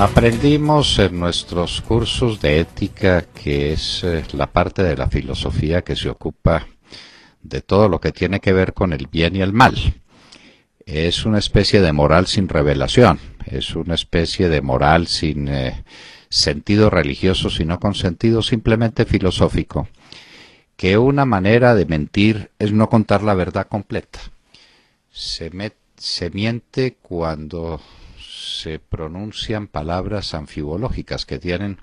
Aprendimos en nuestros cursos de ética, que es eh, la parte de la filosofía que se ocupa de todo lo que tiene que ver con el bien y el mal. Es una especie de moral sin revelación, es una especie de moral sin eh, sentido religioso, sino con sentido simplemente filosófico, que una manera de mentir es no contar la verdad completa. se miente cuando se pronuncian palabras anfibológicas que tienen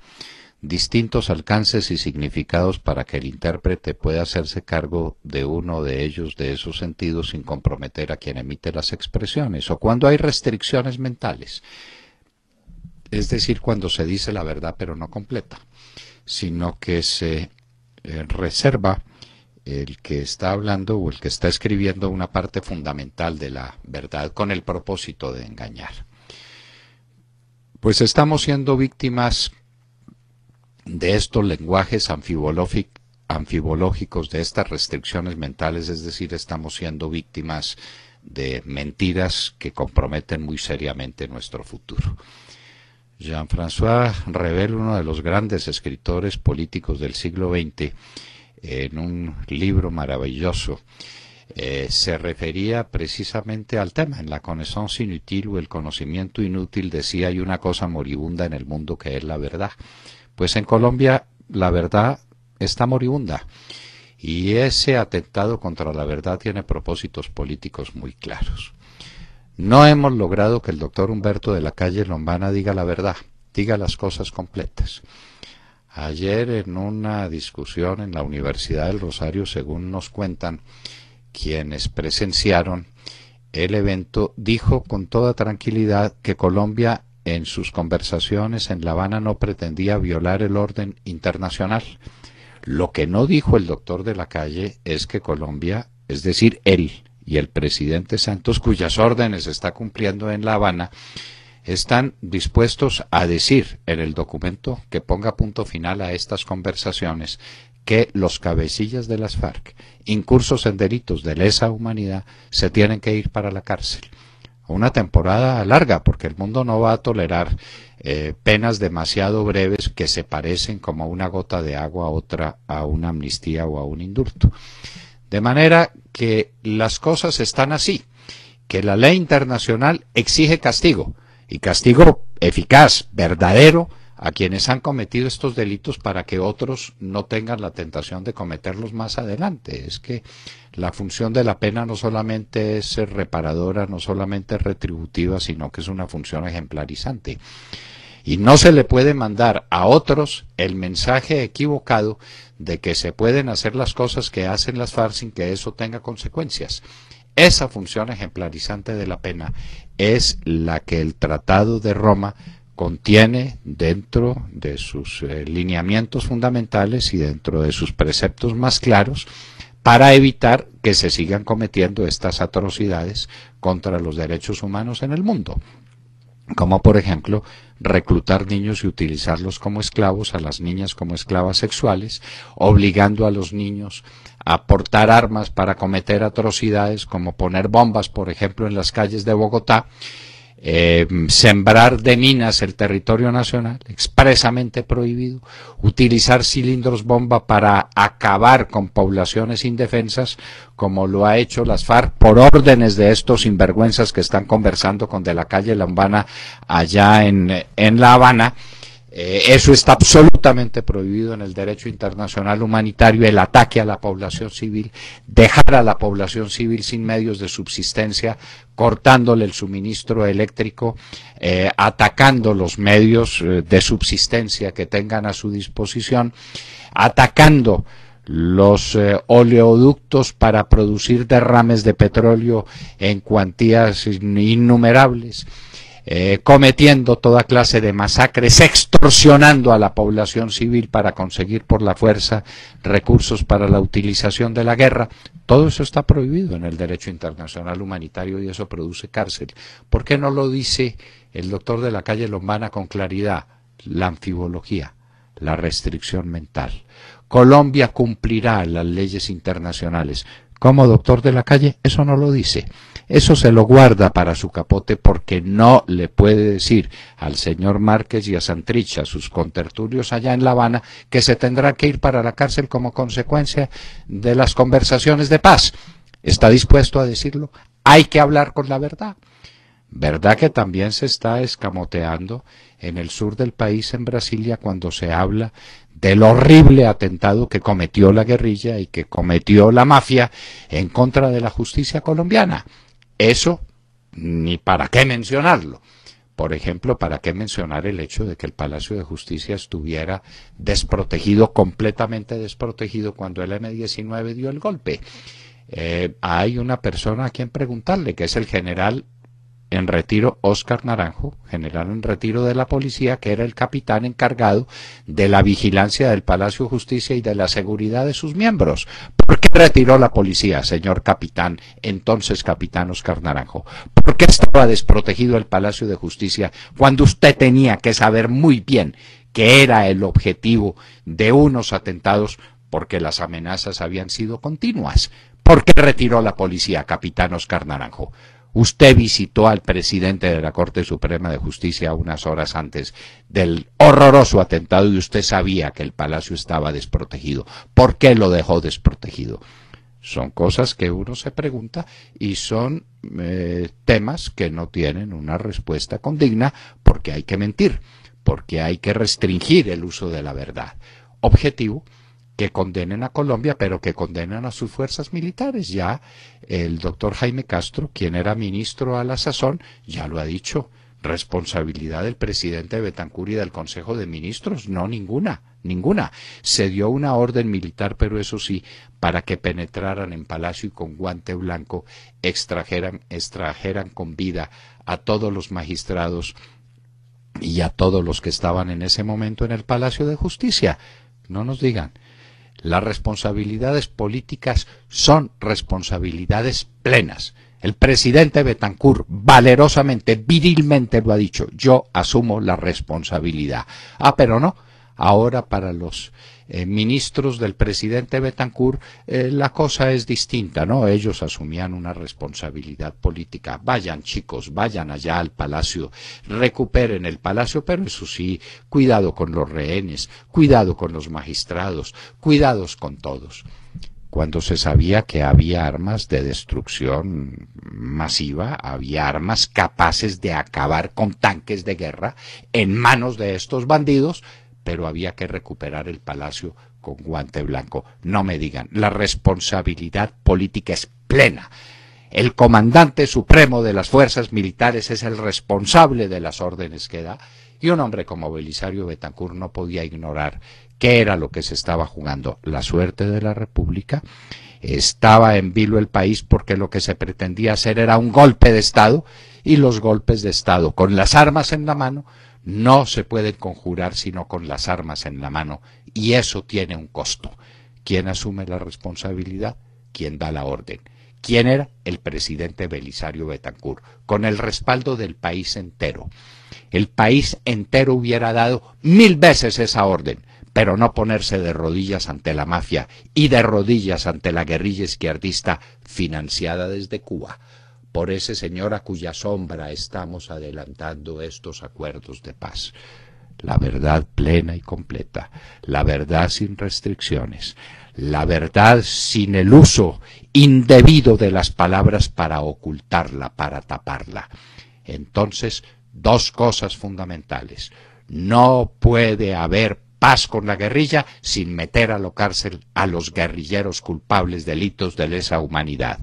distintos alcances y significados para que el intérprete pueda hacerse cargo de uno de ellos, de esos sentidos, sin comprometer a quien emite las expresiones, o cuando hay restricciones mentales, es decir, cuando se dice la verdad pero no completa, sino que se eh, reserva el que está hablando o el que está escribiendo una parte fundamental de la verdad con el propósito de engañar pues estamos siendo víctimas de estos lenguajes anfibológicos, de estas restricciones mentales, es decir, estamos siendo víctimas de mentiras que comprometen muy seriamente nuestro futuro. Jean-François Revel, uno de los grandes escritores políticos del siglo XX, en un libro maravilloso, eh, se refería precisamente al tema, en la sin inútil o el conocimiento inútil decía hay una cosa moribunda en el mundo que es la verdad. Pues en Colombia la verdad está moribunda y ese atentado contra la verdad tiene propósitos políticos muy claros. No hemos logrado que el doctor Humberto de la calle Lombana diga la verdad, diga las cosas completas. Ayer en una discusión en la Universidad del Rosario, según nos cuentan, quienes presenciaron el evento, dijo con toda tranquilidad que Colombia en sus conversaciones en La Habana no pretendía violar el orden internacional. Lo que no dijo el doctor de la calle es que Colombia, es decir, él y el presidente Santos, cuyas órdenes está cumpliendo en La Habana, están dispuestos a decir en el documento que ponga punto final a estas conversaciones que los cabecillas de las FARC, incursos en delitos de lesa humanidad, se tienen que ir para la cárcel. Una temporada larga, porque el mundo no va a tolerar eh, penas demasiado breves que se parecen como una gota de agua a otra, a una amnistía o a un indulto. De manera que las cosas están así, que la ley internacional exige castigo, y castigo eficaz, verdadero, a quienes han cometido estos delitos para que otros no tengan la tentación de cometerlos más adelante. Es que la función de la pena no solamente es reparadora, no solamente retributiva, sino que es una función ejemplarizante. Y no se le puede mandar a otros el mensaje equivocado de que se pueden hacer las cosas que hacen las FARC sin que eso tenga consecuencias. Esa función ejemplarizante de la pena es la que el Tratado de Roma contiene dentro de sus eh, lineamientos fundamentales y dentro de sus preceptos más claros para evitar que se sigan cometiendo estas atrocidades contra los derechos humanos en el mundo como por ejemplo reclutar niños y utilizarlos como esclavos, a las niñas como esclavas sexuales, obligando a los niños aportar armas para cometer atrocidades como poner bombas, por ejemplo, en las calles de Bogotá, eh, sembrar de minas el territorio nacional, expresamente prohibido, utilizar cilindros bomba para acabar con poblaciones indefensas, como lo ha hecho las FARC por órdenes de estos sinvergüenzas que están conversando con de la calle Lambana allá en La Habana eh, eso está absolutamente prohibido en el derecho internacional humanitario, el ataque a la población civil, dejar a la población civil sin medios de subsistencia, cortándole el suministro eléctrico, eh, atacando los medios eh, de subsistencia que tengan a su disposición, atacando los oleoductos para producir derrames de petróleo en cuantías innumerables, eh, cometiendo toda clase de masacres, extorsionando a la población civil para conseguir por la fuerza recursos para la utilización de la guerra. Todo eso está prohibido en el derecho internacional humanitario y eso produce cárcel. ¿Por qué no lo dice el doctor de la calle Lombana con claridad? La anfibología, la restricción mental. Colombia cumplirá las leyes internacionales, como doctor de la calle, eso no lo dice. Eso se lo guarda para su capote porque no le puede decir al señor Márquez y a Santricha, a sus contertulios allá en La Habana, que se tendrá que ir para la cárcel como consecuencia de las conversaciones de paz. ¿Está dispuesto a decirlo? Hay que hablar con la verdad. ¿Verdad que también se está escamoteando en el sur del país, en Brasilia, cuando se habla del horrible atentado que cometió la guerrilla y que cometió la mafia en contra de la justicia colombiana. Eso, ni para qué mencionarlo. Por ejemplo, ¿para qué mencionar el hecho de que el Palacio de Justicia estuviera desprotegido, completamente desprotegido, cuando el M-19 dio el golpe? Eh, hay una persona a quien preguntarle, que es el general en retiro Oscar Naranjo, general en retiro de la policía, que era el capitán encargado de la vigilancia del Palacio de Justicia y de la seguridad de sus miembros. ¿Por qué retiró la policía, señor capitán, entonces capitán Oscar Naranjo? ¿Por qué estaba desprotegido el Palacio de Justicia cuando usted tenía que saber muy bien que era el objetivo de unos atentados porque las amenazas habían sido continuas? ¿Por qué retiró la policía, capitán Oscar Naranjo? Usted visitó al presidente de la Corte Suprema de Justicia unas horas antes del horroroso atentado y usted sabía que el palacio estaba desprotegido. ¿Por qué lo dejó desprotegido? Son cosas que uno se pregunta y son eh, temas que no tienen una respuesta condigna porque hay que mentir, porque hay que restringir el uso de la verdad. Objetivo, que condenen a Colombia, pero que condenen a sus fuerzas militares. Ya el doctor Jaime Castro, quien era ministro a la sazón, ya lo ha dicho. Responsabilidad del presidente Betancur y del Consejo de Ministros, no ninguna, ninguna. Se dio una orden militar, pero eso sí, para que penetraran en Palacio y con guante blanco extrajeran, extrajeran con vida a todos los magistrados y a todos los que estaban en ese momento en el Palacio de Justicia. No nos digan las responsabilidades políticas son responsabilidades plenas. El presidente Betancourt valerosamente, virilmente lo ha dicho, yo asumo la responsabilidad. Ah, pero no, Ahora para los eh, ministros del presidente Betancourt eh, la cosa es distinta, ¿no? Ellos asumían una responsabilidad política. Vayan chicos, vayan allá al palacio, recuperen el palacio, pero eso sí, cuidado con los rehenes, cuidado con los magistrados, cuidados con todos cuando se sabía que había armas de destrucción masiva, había armas capaces de acabar con tanques de guerra en manos de estos bandidos, pero había que recuperar el palacio con guante blanco. No me digan, la responsabilidad política es plena. El comandante supremo de las fuerzas militares es el responsable de las órdenes que da y un hombre como Belisario Betancourt no podía ignorar qué era lo que se estaba jugando. La suerte de la República estaba en vilo el país porque lo que se pretendía hacer era un golpe de Estado y los golpes de Estado con las armas en la mano no se pueden conjurar sino con las armas en la mano y eso tiene un costo. ¿Quién asume la responsabilidad? ¿Quién da la orden? ¿Quién era? El presidente Belisario Betancourt, con el respaldo del país entero. El país entero hubiera dado mil veces esa orden, pero no ponerse de rodillas ante la mafia y de rodillas ante la guerrilla izquierdista financiada desde Cuba por ese Señor a cuya sombra estamos adelantando estos acuerdos de paz. La verdad plena y completa, la verdad sin restricciones, la verdad sin el uso indebido de las palabras para ocultarla, para taparla. Entonces, dos cosas fundamentales. No puede haber paz con la guerrilla sin meter a la cárcel a los guerrilleros culpables delitos de lesa humanidad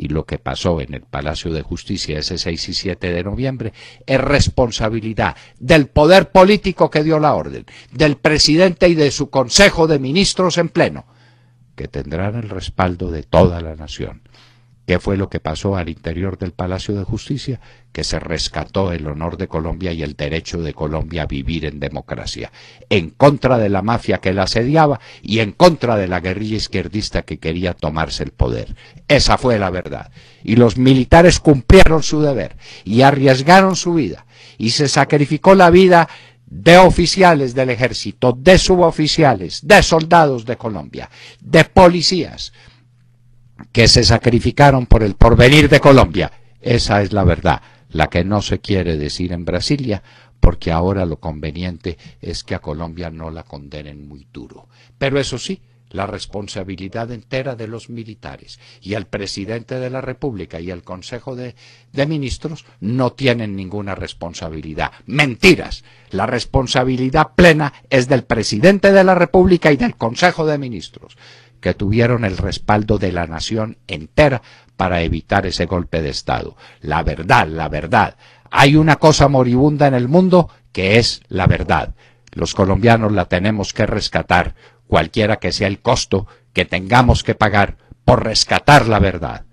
y lo que pasó en el Palacio de Justicia ese 6 y 7 de noviembre es responsabilidad del poder político que dio la orden, del presidente y de su Consejo de Ministros en pleno, que tendrán el respaldo de toda la nación. ¿Qué fue lo que pasó al interior del Palacio de Justicia? Que se rescató el honor de Colombia y el derecho de Colombia a vivir en democracia, en contra de la mafia que la asediaba y en contra de la guerrilla izquierdista que quería tomarse el poder. Esa fue la verdad. Y los militares cumplieron su deber y arriesgaron su vida y se sacrificó la vida de oficiales del ejército, de suboficiales, de soldados de Colombia, de policías, que se sacrificaron por el porvenir de Colombia. Esa es la verdad, la que no se quiere decir en Brasilia, porque ahora lo conveniente es que a Colombia no la condenen muy duro. Pero eso sí, la responsabilidad entera de los militares y el presidente de la República y el Consejo de, de, Ministros no tienen ninguna responsabilidad. Mentiras. La responsabilidad plena es del presidente de la República y del Consejo de Ministros que tuvieron el respaldo de la nación entera para evitar ese golpe de Estado. La verdad, la verdad. Hay una cosa moribunda en el mundo que es la verdad. Los colombianos la tenemos que rescatar, cualquiera que sea el costo que tengamos que pagar por rescatar la verdad.